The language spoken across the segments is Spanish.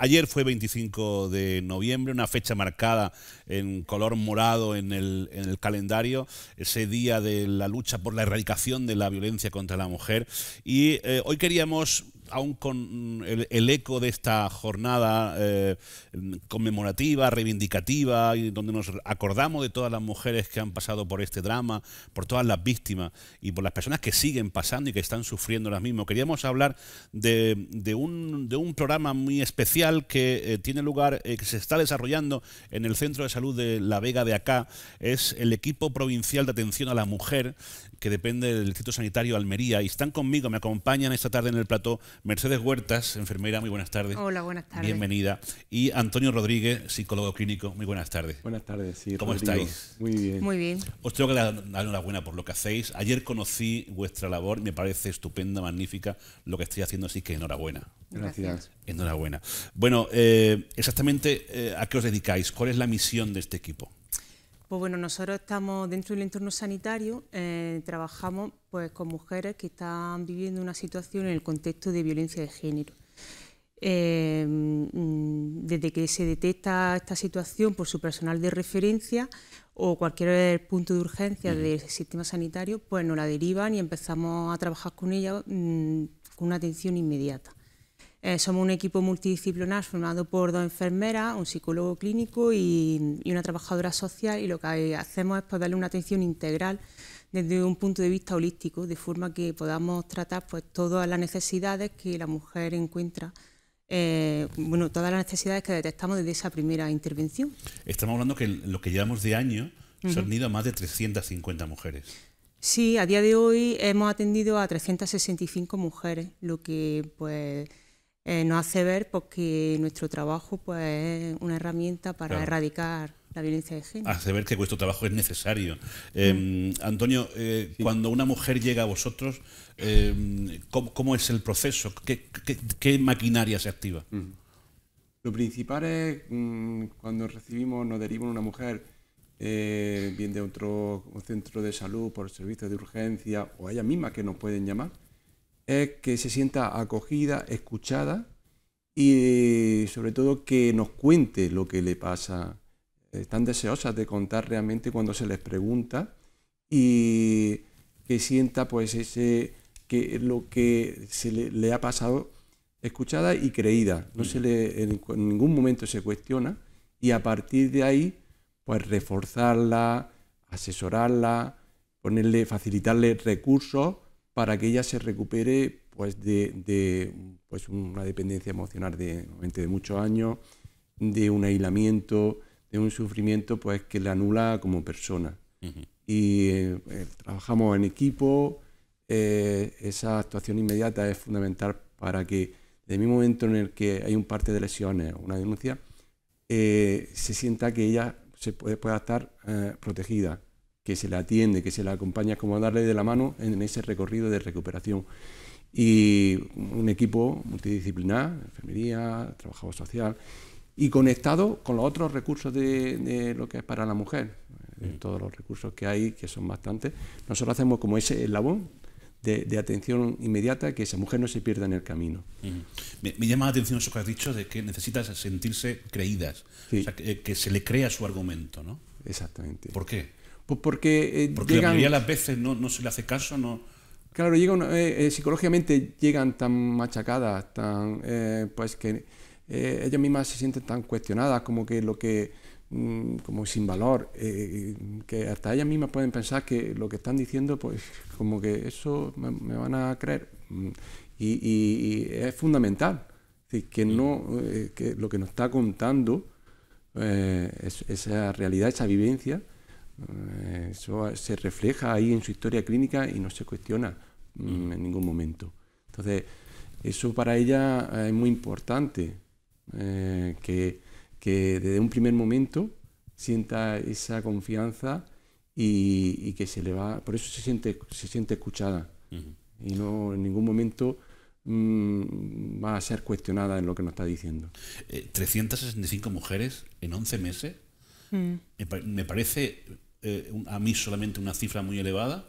Ayer fue 25 de noviembre, una fecha marcada en color morado en el, calendario, ese día de la lucha por la erradicación de la violencia contra la mujer. Y eh, hoy queríamos aún con el, eco de esta jornada eh, conmemorativa, reivindicativa, donde nos acordamos de todas las mujeres que han pasado por este drama, por todas las víctimas y por las personas que siguen pasando y que están sufriendo las mismas. Queríamos hablar de, un, programa muy especial que eh, tiene lugar, eh, que se está desarrollando en el Centro de Salud de La Vega de acá. Es el equipo provincial de atención a la mujer que depende del Distrito Sanitario Almería y están conmigo, me acompañan esta tarde en el plató Mercedes Huertas, enfermera, muy buenas tardes. Hola, buenas tardes. Bienvenida. Y Antonio Rodríguez, psicólogo clínico, muy buenas tardes. Buenas tardes, sí. ¿Cómo estáis? Muy bien. Muy bien. Os tengo que dar enhorabuena por lo que hacéis. Ayer conocí vuestra labor, me parece estupenda, magnífica. Lo que estáis haciendo, así que enhorabuena. Gracias. Enhorabuena. Bueno, eh, exactamente, eh, ¿a qué os dedicáis? ¿Cuál es la misión de este equipo? Pues bueno, nosotros estamos dentro del entorno sanitario, eh, trabajamos pues, con mujeres que están viviendo una situación en el contexto de violencia de género. Em, desde que se detecta esta situación por su personal de referencia o cualquier punto de urgencia del sistema sanitario, pues nos la derivan y empezamos a trabajar con ella mm, con una atención inmediata. Eh, somos un equipo multidisciplinar formado por dos enfermeras, un psicólogo clínico y, una trabajadora social y lo que hacemos es pues, darle una atención integral desde un punto de vista holístico, de forma que podamos tratar pues, todas las necesidades que la mujer encuentra. Eh, bueno, todas las necesidades que detectamos desde esa primera intervención. Estamos hablando que lo que llevamos de año se han ido a más de 350 mujeres. Sí, a día de hoy hemos atendido a 365 mujeres, lo que pues eh, nos hace ver porque nuestro trabajo pues, es una herramienta para erradicar la violencia de género. Hace ver que vuestro trabajo es necesario. Eh, Antonio, eh, cuando una mujer llega a vosotros, ¿cómo, es el proceso? ¿Qué, maquinaria se activa? Lo principal es mm, cuando recibimos, nos derivan una mujer, bien de otro centro de salud por servicios de urgencia o ella misma que nos pueden llamar, es que se sienta acogida, escuchada y eh, sobre todo que nos cuente lo que le pasa. Están deseosas de contar realmente cuando se les pregunta y que sienta pues ese que lo que se le, ha pasado escuchada y creída. No se le en, ningún momento se cuestiona y a partir de ahí pues reforzarla, asesorarla, ponerle facilitarle recursos para que ella se recupere pues de, pues, una dependencia emocional de, de muchos años, de un aislamiento, de un sufrimiento pues que la anula como persona. Y eh, trabajamos en equipo, eh, esa actuación inmediata es fundamental para que de el momento en el que hay un parte de lesiones o una denuncia, eh, se sienta que ella se puede, pueda estar protegida que se le atiende, que se le acompaña, como darle de la mano en ese recorrido de recuperación. Y un equipo multidisciplinar, enfermería, trabajador social, y conectado con los otros recursos de, lo que es para la mujer, mm. eh, todos los recursos que hay, que son bastantes. Nosotros hacemos como ese eslabón de, atención inmediata, que esa mujer no se pierda en el camino. Mm. me, llama la atención eso que has dicho de que necesitas sentirse creídas, que, que, se le crea su argumento, ¿no? Exactamente. ¿Por qué? Pues porque... Eh, llegan, la mayoría las veces no, se le hace caso, no... Claro, llegan, eh, eh, psicológicamente llegan tan machacadas, tan... pues que ellas mismas se sienten tan cuestionadas, como que lo que... Mm, como sin valor, que hasta ellas mismas pueden pensar que lo que están diciendo, pues como que eso me, van a creer. Mm, y, es fundamental, que, no, lo que nos está contando, esa realidad, esa vivencia, eh, eso se refleja ahí en su historia clínica y no se cuestiona mm, en ningún momento. Entonces, eso para ella eh, es muy importante, eh, que, desde un primer momento sienta esa confianza y, que se le va, por eso se siente, se siente escuchada y no en ningún momento mm, va a ser cuestionada en lo que nos está diciendo. 365 mujeres en 11 meses, mm. me parece eh, a mí solamente una cifra muy elevada?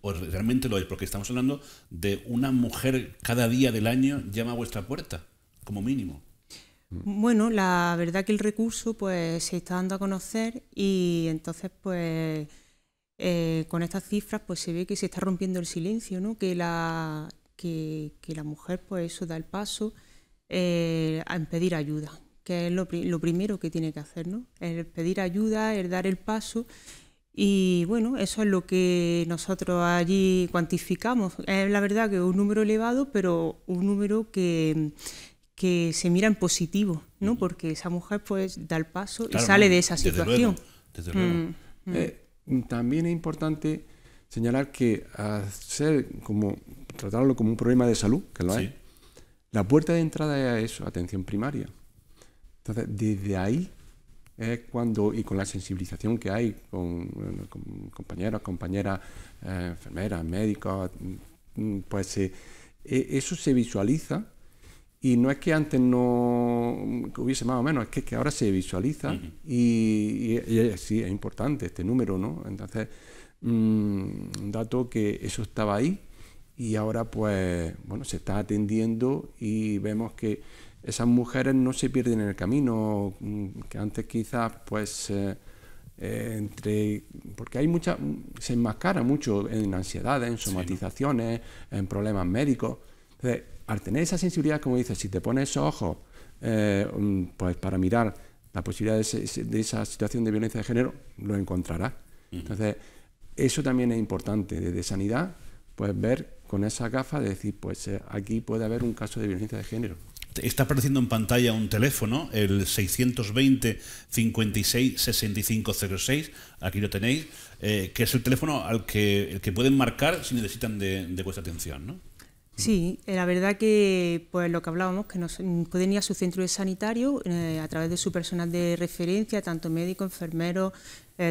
¿O realmente lo es? Porque estamos hablando de una mujer cada día del año llama a vuestra puerta, como mínimo. Bueno, la verdad que el recurso pues se está dando a conocer y entonces pues eh, con estas cifras pues se ve que se está rompiendo el silencio, ¿no? Que la, que, la mujer pues eso da el paso en eh, a pedir ayuda, que es lo, primero que tiene que hacer, ¿no? pedir ayuda, es dar el paso y bueno, eso es lo que nosotros allí cuantificamos. Es la verdad que un número elevado, pero un número que, que se mira en positivo, ¿no? Porque esa mujer pues da el paso y sale de esa situación. Desde luego, mm, mm. Eh, también es importante señalar que hacer como tratarlo como un problema de salud, que lo hay la puerta de entrada es eso, atención primaria. Entonces, desde ahí es cuando, y con la sensibilización que hay con, compañeras, compañeros, compañeras, eh, enfermeras, médicos, mm, pues e, eso se visualiza y no es que antes no hubiese más o menos, es que, ahora se visualiza y, sí, es importante este número, ¿no? Entonces, mm, un dato que eso estaba ahí y ahora pues, bueno, se está atendiendo y vemos que esas mujeres no se pierden en el camino, mm, que antes quizás pues eh, eh, entre... porque hay mucha... Mm, se enmascara mucho en ansiedades, en somatizaciones, en problemas médicos. Entonces, al tener esa sensibilidad, como dices, si te pones esos ojos eh, mm, pues para mirar la posibilidad de, esa situación de violencia de género, lo encontrarás. Entonces, eso también es importante, desde sanidad, pues ver con esa gafa de decir, pues aquí puede haber un caso de violencia de género. Está apareciendo en pantalla un teléfono, el 620 56 6506, aquí lo tenéis, eh, que es el teléfono al que, el que pueden marcar si necesitan de, vuestra atención, ¿no? Sí, eh, la verdad que pues lo que hablábamos, que nos pueden ir a su centro de sanitario eh, a través de su personal de referencia, tanto médico, enfermero,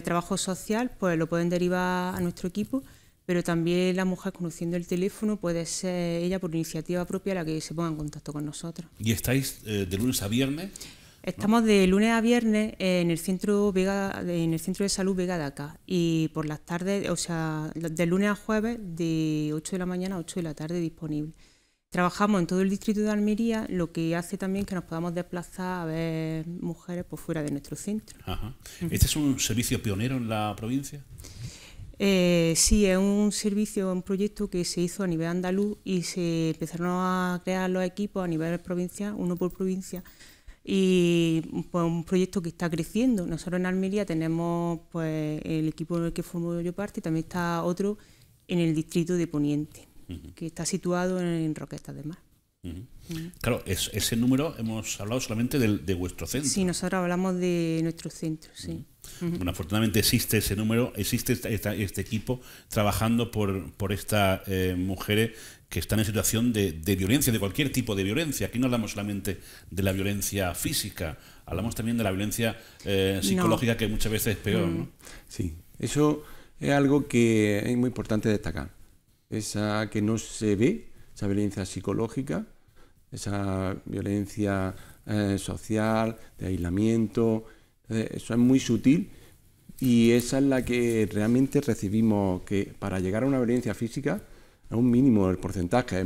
trabajo social, pues lo pueden derivar a nuestro equipo pero también la mujer conociendo el teléfono puede ser ella por iniciativa propia la que se ponga en contacto con nosotros. ¿Y estáis eh, de lunes a viernes? Estamos de lunes a viernes en el centro Vega, de salud Vega de acá y por las tardes, o sea, de lunes a jueves de 8 de la mañana a 8 de la tarde disponible. Trabajamos en todo el distrito de Almería, lo que hace también que nos podamos desplazar a ver mujeres por fuera de nuestro centro. Mm. ¿Este es un servicio pionero en la provincia? Eh, sí, es un servicio, un proyecto que se hizo a nivel andaluz y se empezaron a crear los equipos a nivel de provincia, uno por provincia, y pues, un proyecto que está creciendo. Nosotros en Almería tenemos pues, el equipo en el que formo yo parte y también está otro en el distrito de Poniente, que está situado en, Roquetas de Mar. Claro, ese número hemos hablado solamente de vuestro centro. Sí, nosotros hablamos de nuestro centro, sí. Bueno, afortunadamente existe ese número, existe este equipo trabajando por, por estas eh, mujeres que están en situación de, violencia, de cualquier tipo de violencia. Aquí no hablamos solamente de la violencia física, hablamos también de la violencia eh, psicológica que muchas veces es peor. ¿no? Mm. Sí, eso es algo que es muy importante destacar. Esa que no se ve, esa violencia psicológica, esa violencia eh, social, de aislamiento. eso es muy sutil y esa es la que realmente recibimos, que para llegar a una violencia física, es un mínimo el porcentaje, es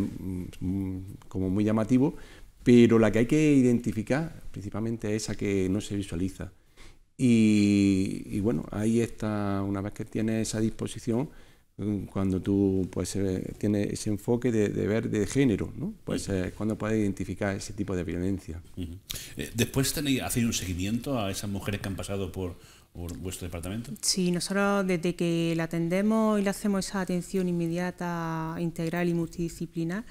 mm, como muy llamativo, pero la que hay que identificar principalmente es esa que no se visualiza. Y, y bueno, ahí está, una vez que tiene esa disposición, Mm, cuando tú pues, eh, tienes ese enfoque de, ver de género, pues eh, cuando puedes identificar ese tipo de violencia. Eh, Después tenéis, hacéis un seguimiento a esas mujeres que han pasado por, por, vuestro departamento. Sí, nosotros desde que la atendemos y le hacemos esa atención inmediata, integral y multidisciplinar,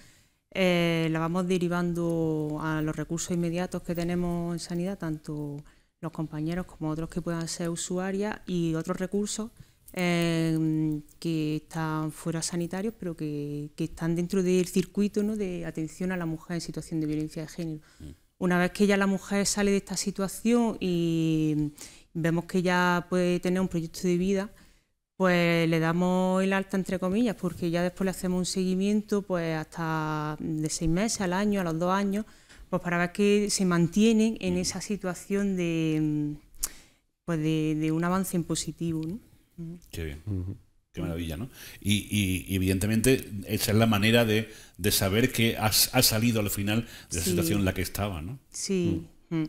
la vamos derivando a los recursos inmediatos que tenemos en sanidad, tanto los compañeros como otros que puedan ser usuarias y otros recursos Em, que están fuera sanitarios, pero que, están dentro del circuito ¿no? de atención a la mujer en situación de violencia de género. Mm. Una vez que ya la mujer sale de esta situación y vemos que ya puede tener un proyecto de vida, pues le damos el alta entre comillas, porque ya después le hacemos un seguimiento pues hasta de seis meses al año, a los dos años, pues para ver que se mantienen en mm. esa situación de, pues de, un avance en positivo. ¿no? Qué bien. Qué maravilla, ¿no? Y, evidentemente esa es la manera de, saber que has, salido al final de la situación en la que estaba, ¿no? Sí. Mm. Mm.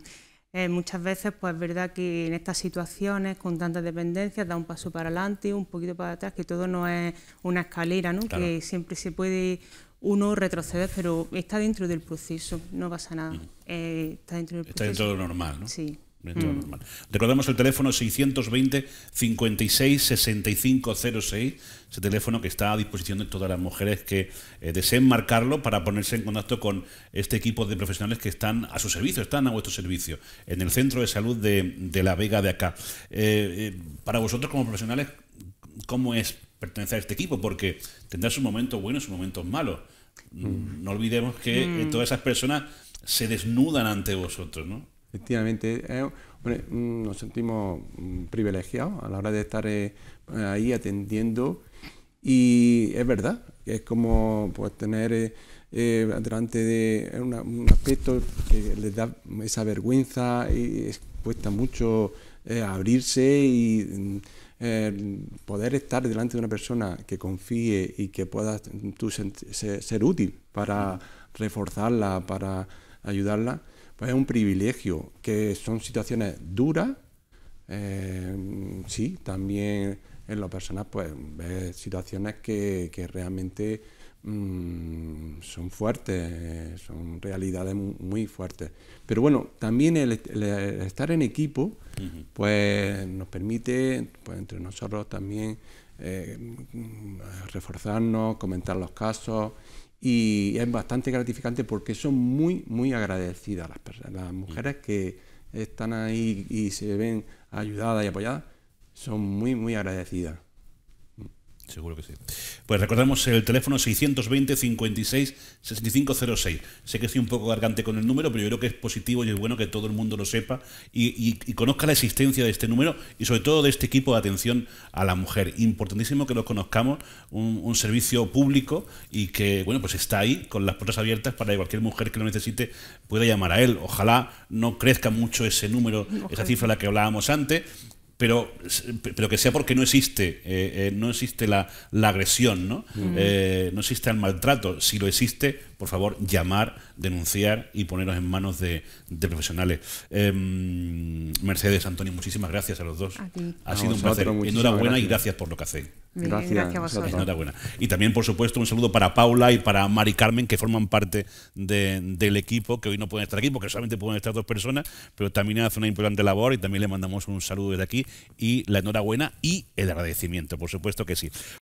Eh, muchas veces, pues es verdad que en estas situaciones con tantas dependencias da un paso para adelante, un poquito para atrás, que todo no es una escalera, ¿no? Que siempre se puede uno retroceder, pero está dentro del proceso, no pasa nada. Mm. Eh, está dentro del proceso. Está dentro de lo normal, ¿no? Sí. Mm. normal. Recordemos el teléfono 620 56 65 06, ese teléfono que está a disposición de todas las mujeres que eh, deseen marcarlo para ponerse en contacto con este equipo de profesionales que están a su servicio, están a vuestro servicio, en el centro de salud de, La Vega de acá. Eh, eh, para vosotros como profesionales, ¿cómo es pertenecer a este equipo? Porque tendrás sus momentos buenos y sus momentos malos. Mm. No olvidemos que mm. todas esas personas se desnudan ante vosotros, ¿no? Efectivamente, eh, mm, nos sentimos mm, privilegiados a la hora de estar eh, ahí atendiendo y es verdad, es como pues, tener eh, delante de un aspecto que les da esa vergüenza y cuesta mucho abrirse y mm, poder estar delante de una persona que confíe y que pueda ser útil para reforzarla, para ayudarla pues es un privilegio, que son situaciones duras, eh, sí, también en lo personal, pues situaciones que, realmente mm, son fuertes, son realidades muy, fuertes. Pero bueno, también el, estar en equipo, pues nos permite, pues entre nosotros también eh, mm, reforzarnos, comentar los casos y es bastante gratificante porque son muy, muy agradecidas las, las mujeres que están ahí y se ven ayudadas y apoyadas, son muy, muy agradecidas. Seguro que sí. Pues recordamos el teléfono 620 56 6506. Sé que estoy un poco gargante con el número, pero yo creo que es positivo y es bueno que todo el mundo lo sepa y, conozca la existencia de este número y sobre todo de este equipo de atención a la mujer. Importantísimo que lo conozcamos, un, servicio público y que, bueno, pues está ahí con las puertas abiertas para que cualquier mujer que lo necesite pueda llamar a él. Ojalá no crezca mucho ese número, esa cifra de la que hablábamos antes, pero, pero que sea porque no existe, eh, eh, no existe la, agresión, ¿no? Mm. Eh, no existe el maltrato. Si lo existe, por favor, llamar, denunciar y poneros en manos de, profesionales. Em, Mercedes, Antonio, muchísimas gracias a los dos. ha sido un placer. Enhorabuena y gracias por lo que hacéis gracias, a vosotros. Y también, por supuesto, un saludo para Paula y para Mari Carmen, que forman parte del equipo, que hoy no pueden estar aquí, porque solamente pueden estar dos personas, pero también hace una importante labor y también le mandamos un saludo desde aquí y la enhorabuena y el agradecimiento, por supuesto que sí.